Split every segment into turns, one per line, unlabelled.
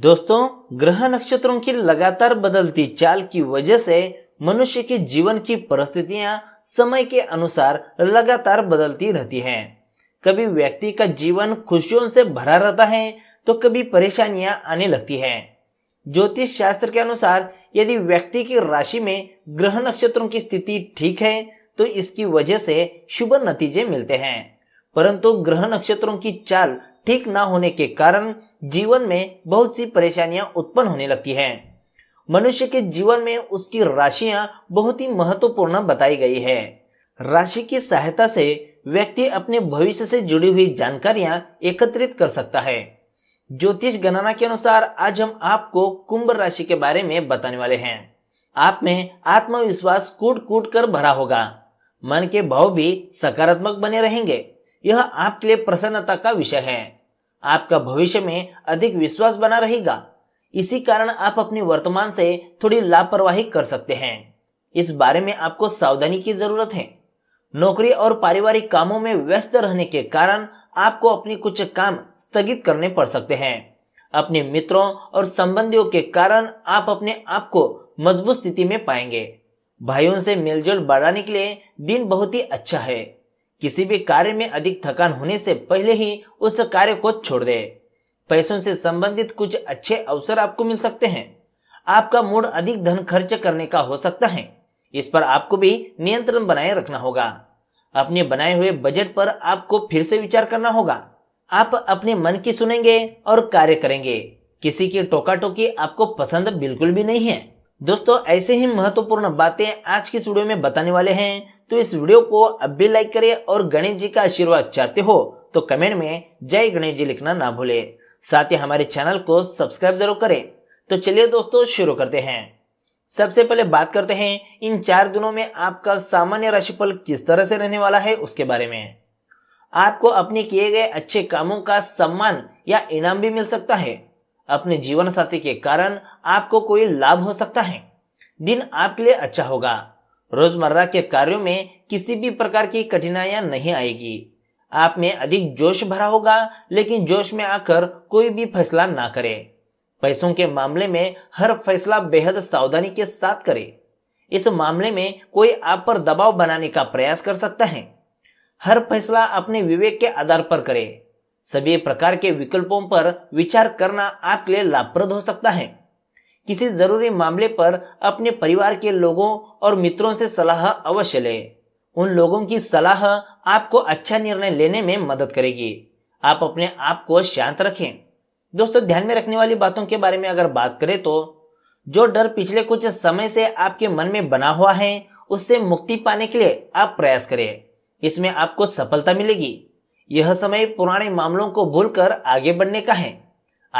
दोस्तों ग्रह नक्षत्रों की लगातार बदलती चाल की वजह से मनुष्य के जीवन की परिस्थितियां समय के अनुसार लगातार बदलती रहती हैं। कभी व्यक्ति का जीवन खुशियों से भरा रहता है तो कभी परेशानियां आने लगती हैं। ज्योतिष शास्त्र के अनुसार यदि व्यक्ति की राशि में ग्रह नक्षत्रों की स्थिति ठीक है तो इसकी वजह से शुभ नतीजे मिलते हैं परंतु ग्रह नक्षत्रों की चाल ठीक ना होने के कारण जीवन में बहुत सी परेशानियां उत्पन्न होने लगती हैं मनुष्य के जीवन में उसकी राशियां बहुत ही महत्वपूर्ण बताई गई है राशि की सहायता से व्यक्ति अपने भविष्य से जुड़ी हुई जानकारियां एकत्रित कर सकता है ज्योतिष गणना के अनुसार आज हम आपको कुंभ राशि के बारे में बताने वाले हैं आप में आत्मविश्वास कूट कूट कर भरा होगा मन के भाव भी सकारात्मक बने रहेंगे यह आपके लिए प्रसन्नता का विषय है आपका भविष्य में अधिक विश्वास बना रहेगा इसी कारण आप अपने वर्तमान से थोड़ी लापरवाही कर सकते हैं इस बारे में आपको सावधानी की जरूरत है नौकरी और पारिवारिक कामों में व्यस्त रहने के कारण आपको अपने कुछ काम स्थगित करने पड़ सकते हैं अपने मित्रों और संबंधियों के कारण आप अपने आप को मजबूत स्थिति में पाएंगे भाइयों से मिलजुल बढ़ाने के लिए दिन बहुत ही अच्छा है किसी भी कार्य में अधिक थकान होने से पहले ही उस कार्य को छोड़ दे पैसों से संबंधित कुछ अच्छे अवसर आपको मिल सकते हैं आपका मूड अधिक धन खर्च करने का हो सकता है इस पर आपको भी नियंत्रण बनाए रखना होगा अपने बनाए हुए बजट पर आपको फिर से विचार करना होगा आप अपने मन की सुनेंगे और कार्य करेंगे किसी की टोका टोकी आपको पसंद बिल्कुल भी नहीं है दोस्तों ऐसे ही महत्वपूर्ण बातें आज की वीडियो में बताने वाले हैं तो इस वीडियो को अब भी लाइक करें और गणेश जी का आशीर्वाद चाहते हो तो कमेंट में जय गणेश जी लिखना ना भूले साथ ही हमारे चैनल को सब्सक्राइब जरूर करें तो चलिए दोस्तों शुरू करते हैं सबसे पहले बात करते हैं इन चार दिनों में आपका सामान्य राशिफल किस तरह से रहने वाला है उसके बारे में आपको अपने किए गए अच्छे कामों का सम्मान या इनाम भी मिल सकता है अपने जीवन साथी के कारण आपको कोई लाभ हो सकता है दिन आपके लिए अच्छा होगा रोजमर्रा के कार्यों में किसी भी प्रकार की कठिनाइयां नहीं आएगी आप में अधिक जोश भरा होगा लेकिन जोश में आकर कोई भी फैसला ना करें पैसों के मामले में हर फैसला बेहद सावधानी के साथ करें इस मामले में कोई आप पर दबाव बनाने का प्रयास कर सकता है हर फैसला अपने विवेक के आधार पर करें सभी प्रकार के विकल्पों पर विचार करना आपके लिए लाभप्रद हो सकता है किसी जरूरी मामले पर अपने परिवार के लोगों और मित्रों से सलाह अवश्य लें उन लोगों की सलाह आपको अच्छा निर्णय लेने में मदद करेगी आप अपने आप को शांत रखें दोस्तों ध्यान में रखने वाली बातों के बारे में अगर बात करें तो जो डर पिछले कुछ समय से आपके मन में बना हुआ है उससे मुक्ति पाने के लिए आप प्रयास करें इसमें आपको सफलता मिलेगी यह समय पुराने मामलों को भूलकर आगे बढ़ने का है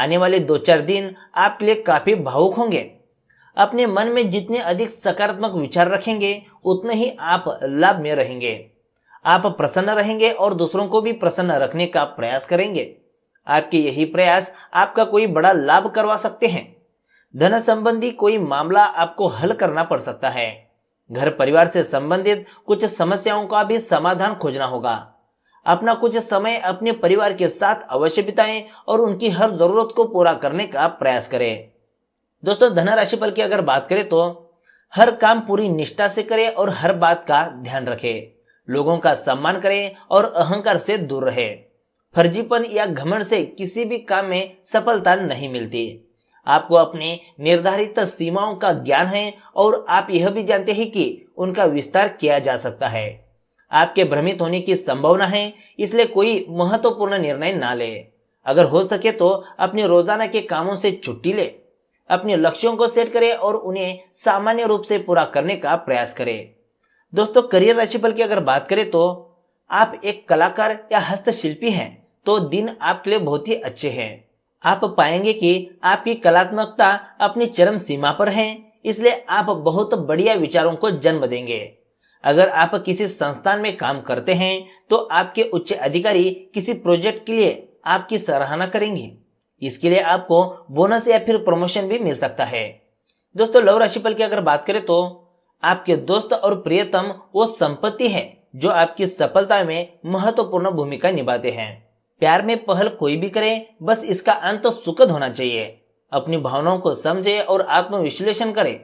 आने वाले दो चार दिन आपके लिए काफी भावुक होंगे अपने मन में जितने अधिक सकारात्मक विचार रखेंगे उतने ही आप लाभ में रहेंगे आप प्रसन्न रहेंगे और दूसरों को भी प्रसन्न रखने का प्रयास करेंगे आपके यही प्रयास आपका कोई बड़ा लाभ करवा सकते हैं धन संबंधी कोई मामला आपको हल करना पड़ सकता है घर परिवार से संबंधित कुछ समस्याओं का भी समाधान खोजना होगा अपना कुछ समय अपने परिवार के साथ अवश्य बिताएं और उनकी हर जरूरत को पूरा करने का प्रयास करें दोस्तों धन राशि फल की अगर बात करें तो हर काम पूरी निष्ठा से करें और हर बात का ध्यान रखें लोगों का सम्मान करें और अहंकार से दूर रहे फर्जीपन या घमंड से किसी भी काम में सफलता नहीं मिलती आपको अपने निर्धारित सीमाओं का ज्ञान है और आप यह भी जानते हैं कि उनका विस्तार किया जा सकता है आपके भ्रमित होने की संभावना है इसलिए कोई महत्वपूर्ण निर्णय ना ले अगर हो सके तो अपने रोजाना के कामों से छुट्टी ले अपने लक्ष्यों को सेट करें और उन्हें सामान्य रूप से पूरा करने का प्रयास करें दोस्तों करियर राशिफल की अगर बात करें तो आप एक कलाकार या हस्तशिल्पी हैं तो दिन आपके लिए बहुत ही अच्छे हैं आप पाएंगे कि आपकी कलात्मकता अपनी चरम सीमा पर है इसलिए आप बहुत बढ़िया विचारों को जन्म देंगे अगर आप किसी संस्थान में काम करते हैं तो आपके उच्च अधिकारी किसी प्रोजेक्ट के लिए आपकी सराहना करेंगे इसके लिए आपको बोनस या फिर प्रमोशन भी मिल सकता है दोस्तों लव फल की अगर बात करें तो आपके दोस्त और प्रियतम वो संपत्ति है जो आपकी सफलता में महत्वपूर्ण भूमिका निभाते हैं प्यार में पहल कोई भी करे बस इसका अंत सुखद होना चाहिए अपनी भावनाओं को समझे और आत्मविश्लेषण करें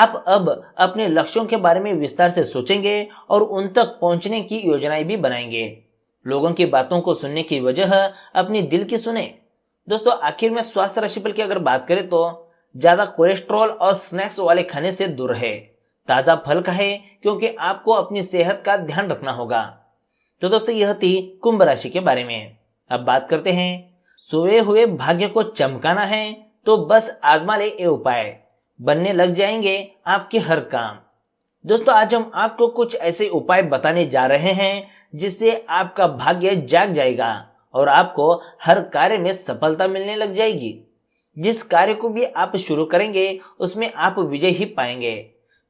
आप अब अपने लक्ष्यों के बारे में विस्तार से सोचेंगे और उन तक पहुंचने की योजनाएं भी बनाएंगे लोगों की बातों को सुनने की वजह अपने दिल की सुने दोस्तों आखिर में स्वास्थ्य पर की अगर बात करें तो ज्यादा कोलेस्ट्रॉल और स्नैक्स वाले खाने से दूर रहे ताजा फल खाए क्योंकि आपको अपनी सेहत का ध्यान रखना होगा तो दोस्तों यह थी कुंभ राशि के बारे में अब बात करते हैं सोए हुए भाग्य को चमकाना है तो बस आजमा ले उपाय बनने लग जाएंगे आपके हर काम दोस्तों आज हम आपको कुछ ऐसे उपाय बताने जा रहे हैं जिससे आपका भाग्य जाग जाएगा और आपको हर कार्य में सफलता मिलने लग जाएगी जिस कार्य को भी आप शुरू करेंगे उसमें आप विजय ही पाएंगे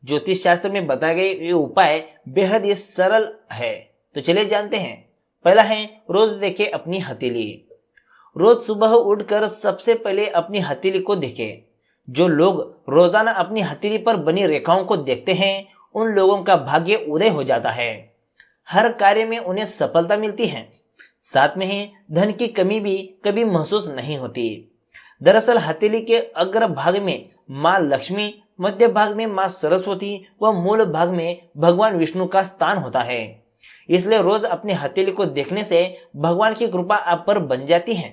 ज्योतिष शास्त्र में बताए गए ये उपाय बेहद ही सरल है तो चलिए जानते हैं पहला है रोज देखे अपनी हथेली रोज सुबह उठकर सबसे पहले अपनी हथेली को देखें जो लोग रोजाना अपनी हथेली पर बनी रेखाओं को देखते हैं उन लोगों का भाग्य उदय हो जाता है हर कार्य में उन्हें सफलता मिलती है साथ में ही धन की कमी भी कभी महसूस नहीं होती दरअसल हथेली के अग्र भाग में माँ लक्ष्मी मध्य भाग में माँ सरस्वती व मूल भाग में भगवान विष्णु का स्थान होता है इसलिए रोज अपनी हथेली को देखने से भगवान की कृपा आप पर बन जाती है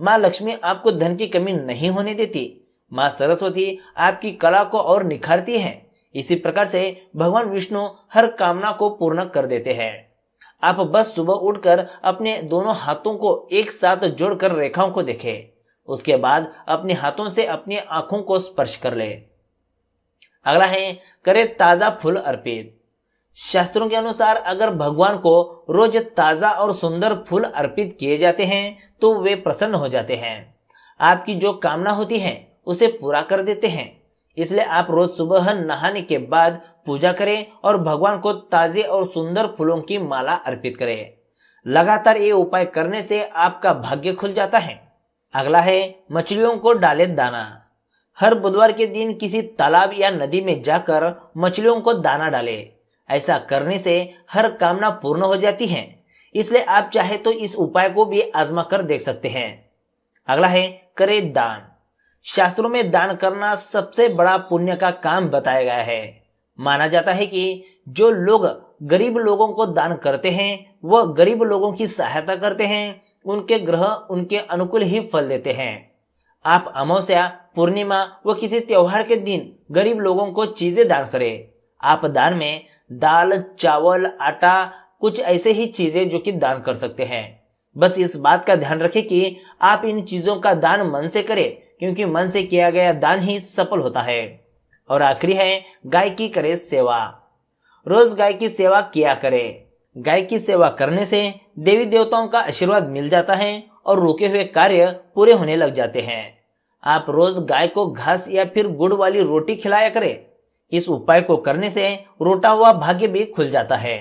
माँ लक्ष्मी आपको धन की कमी नहीं होने देती माँ सरस्वती आपकी कला को और निखारती हैं इसी प्रकार से भगवान विष्णु हर कामना को पूर्ण कर देते हैं आप बस सुबह उठकर अपने दोनों हाथों को एक साथ जोड़कर रेखाओं को देखें उसके बाद अपने हाथों से अपनी आंखों को स्पर्श कर ले अगला है करे ताजा फूल अर्पित शास्त्रों के अनुसार अगर भगवान को रोज ताजा और सुंदर फूल अर्पित किए जाते हैं तो वे प्रसन्न हो जाते हैं आपकी जो कामना होती है उसे पूरा कर देते हैं इसलिए आप रोज सुबह नहाने के बाद पूजा करें और भगवान को ताजे और सुंदर फूलों की माला अर्पित करें लगातार ये उपाय करने से आपका भाग्य खुल जाता है अगला है मछलियों को डाले दाना हर बुधवार के दिन किसी तालाब या नदी में जाकर मछलियों को दाना डाले ऐसा करने से हर कामना पूर्ण हो जाती है इसलिए आप चाहे तो इस उपाय को भी आजमा कर देख सकते हैं अगला है करे दान शास्त्रों में दान करना सबसे बड़ा पुण्य का काम बताया गया है माना जाता है कि जो लोग गरीब लोगों को दान करते हैं वह गरीब लोगों की सहायता करते हैं उनके ग्रह उनके अनुकूल ही फल देते हैं आप अमावस्या पूर्णिमा व किसी त्योहार के दिन गरीब लोगों को चीजें दान करें आप दान में दाल चावल आटा कुछ ऐसे ही चीजें जो कि दान कर सकते हैं बस इस बात का ध्यान रखें कि आप इन चीजों का दान मन से करें क्योंकि मन से किया गया दान ही सफल होता है और आखिरी है गाय की करे सेवा रोज गाय की सेवा किया करे गाय की सेवा करने से देवी देवताओं का आशीर्वाद मिल जाता है और रुके हुए कार्य पूरे होने लग जाते हैं आप रोज गाय को घास या फिर गुड़ वाली रोटी खिलाया करें इस उपाय को करने से रोटा हुआ भाग्य भी खुल जाता है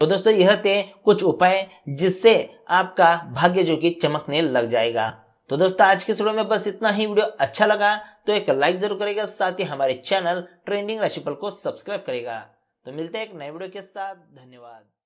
तो दोस्तों यह थे कुछ उपाय जिससे आपका भाग्य जो कि चमकने लग जाएगा तो दोस्तों आज के वीडियो में बस इतना ही वीडियो अच्छा लगा तो एक लाइक जरूर करेगा साथ ही हमारे चैनल ट्रेंडिंग राशिफल को सब्सक्राइब करेगा तो मिलते हैं एक नए वीडियो के साथ धन्यवाद